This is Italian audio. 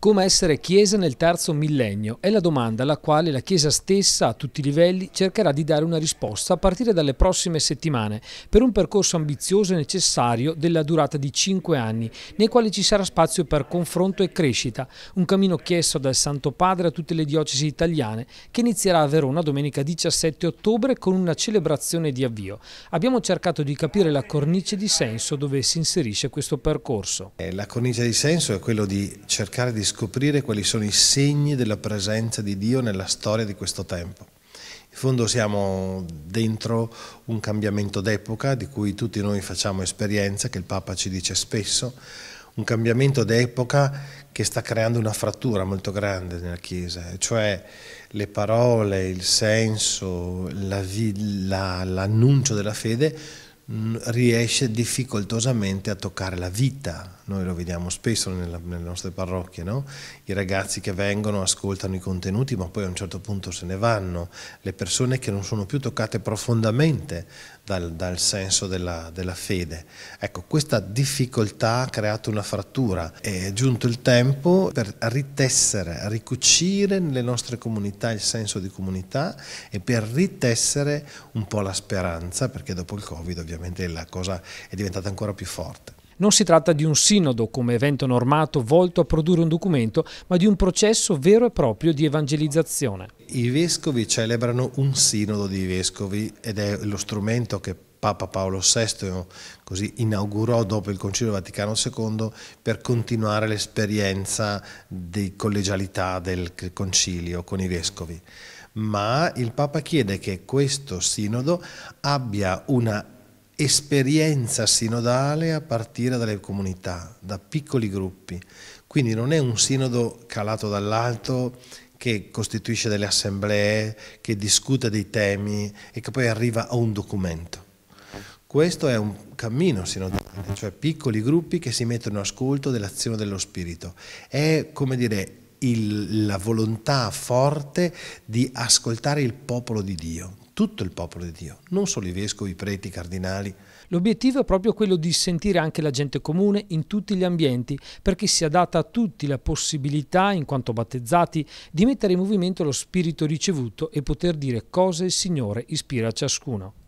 Come essere Chiesa nel terzo millennio è la domanda alla quale la Chiesa stessa a tutti i livelli cercherà di dare una risposta a partire dalle prossime settimane per un percorso ambizioso e necessario della durata di cinque anni nei quali ci sarà spazio per confronto e crescita, un cammino chiesto dal Santo Padre a tutte le diocesi italiane che inizierà a Verona domenica 17 ottobre con una celebrazione di avvio. Abbiamo cercato di capire la cornice di senso dove si inserisce questo percorso. Eh, la cornice di senso è quello di cercare di scoprire quali sono i segni della presenza di Dio nella storia di questo tempo. In fondo siamo dentro un cambiamento d'epoca di cui tutti noi facciamo esperienza, che il Papa ci dice spesso, un cambiamento d'epoca che sta creando una frattura molto grande nella Chiesa, cioè le parole, il senso, l'annuncio la, della fede riesce difficoltosamente a toccare la vita, noi lo vediamo spesso nella, nelle nostre parrocchie, no? i ragazzi che vengono, ascoltano i contenuti, ma poi a un certo punto se ne vanno, le persone che non sono più toccate profondamente dal, dal senso della, della, fede. Ecco, questa difficoltà ha creato una frattura. È giunto il tempo per ritessere, ricucire nelle nostre comunità il senso di comunità e per ritessere un po' la speranza, perché dopo il Covid ovviamente la cosa è diventata ancora più forte. Non si tratta di un sinodo come evento normato volto a produrre un documento, ma di un processo vero e proprio di evangelizzazione. I vescovi celebrano un sinodo di vescovi ed è lo strumento che Papa Paolo VI così, inaugurò dopo il Concilio Vaticano II per continuare l'esperienza di collegialità del concilio con i vescovi. Ma il Papa chiede che questo sinodo abbia una esperienza sinodale a partire dalle comunità, da piccoli gruppi. Quindi non è un sinodo calato dall'alto che costituisce delle assemblee, che discute dei temi e che poi arriva a un documento. Questo è un cammino sinodale, cioè piccoli gruppi che si mettono in ascolto dell'azione dello Spirito. È, come dire, il, la volontà forte di ascoltare il popolo di Dio, tutto il popolo di Dio, non solo i vescovi, i preti, i cardinali. L'obiettivo è proprio quello di sentire anche la gente comune in tutti gli ambienti, perché sia data a tutti la possibilità, in quanto battezzati, di mettere in movimento lo spirito ricevuto e poter dire cosa il Signore ispira a ciascuno.